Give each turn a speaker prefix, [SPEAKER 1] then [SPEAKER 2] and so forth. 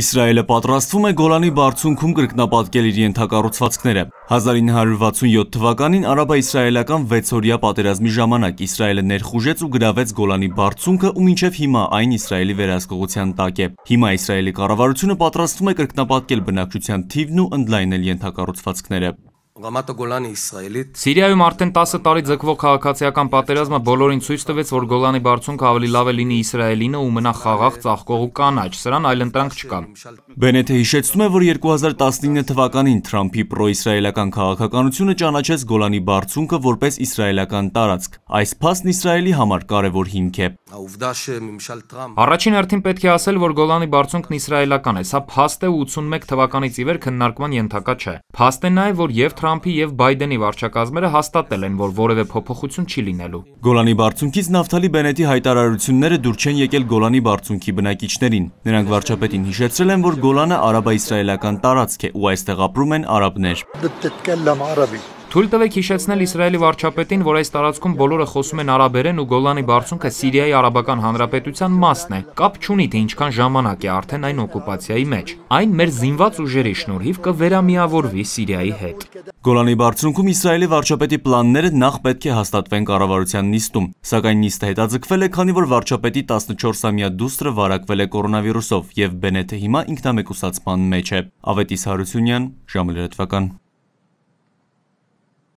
[SPEAKER 1] Իսրայելը պատրաստվում է Գոլանի բարձունքում կրկնապատկել իր ենթակառուցվածքները։ 1967 թվականին արաբա-իսրայելական 6-օրյա պատերազմի ժամանակ Իսրայելը ներխուժեց ու գրավեց Գոլանի բարձունքը ու մինչև հիմա այն Իսրայելի վերահսկողության տակ է։ Հիմա Իսրայելի կառավարությունը պատրաստվում է կրկնապատկել բնակչության թիվն ու ընդլայնել ենթակառուցվածքները։ Սիրիայում
[SPEAKER 2] արդեն 10 տարի ձգվող քաղաքացիական պատերազմը բոլորին ցույց տվեց, որ Գոլանի բարձունքը ավելի լավ է լինի Իսրայելինը ու մնա խաղաղ, ծաղկող ու կանաչ, սրան այլընտրանք չկա։
[SPEAKER 1] Բենեթը հիշեցնում է, որ 2019 թվականին Թրամփի պրոիսրայելական քաղաքականությունը ճանաչեց Գոլանի բարձունքը որպես իսրայելական տարածք։
[SPEAKER 2] Այս փաստն Իսրայելի համար կարևոր հիմք է։ Առաջին հերթին պետք է ասել, որ Գոլանի բարձունքն իսրայելական է։ Սա փաստ է 81 թվականից ի վեր քննարկման ենթակա չէ։ Փաստ է նաև, որ եւ Թրամփը Թրամփի եւ Բայդենի վարչակազմերը հաստատել են, որ որևէ փոփոխություն չի լինելու։
[SPEAKER 1] Գոլանի բարձունքից Նավթալի Բենետի հայտարարությունները դուր չեն եկել Գոլանի բարձունքի բնակիչներին։ Նրանք վարչապետին հիշեցրել են, որ Գոլանը արաբա-իսրայելական տարածք է ու այստեղ ապրում են
[SPEAKER 2] արաբներ։ Թույլ տվեք հիշեցնել Իսրայելի վարչապետին, որ այս տարածքում բոլորը խոսում են արաբերեն ու Գոլանի բարձունքը Սիրիայի արաբական հանրապետության մասն է։ Կապ չունի թե ինչքան ժամանակ է արդեն այն օկուպացիայի մեջ։ Այն մեր զինված ուժերի շնորհիվ կվերամիավորվի
[SPEAKER 1] Սիրիայի հետ։ Գոլանի բարձունքում Իսրայելի վարչապետի պլանները նախ պետք է հաստատվեն կառավարության նիստում, սակայն նիստը հետաձգվել է, քանի որ վարչապետի 14-ամյա դուստրը վարակվել է կորոնավիրուսով եւ Բենեթը հիմա ինքնամեկուսացման մեջ է։ Ավետիս Հարությունյան, ժամը լրատվական։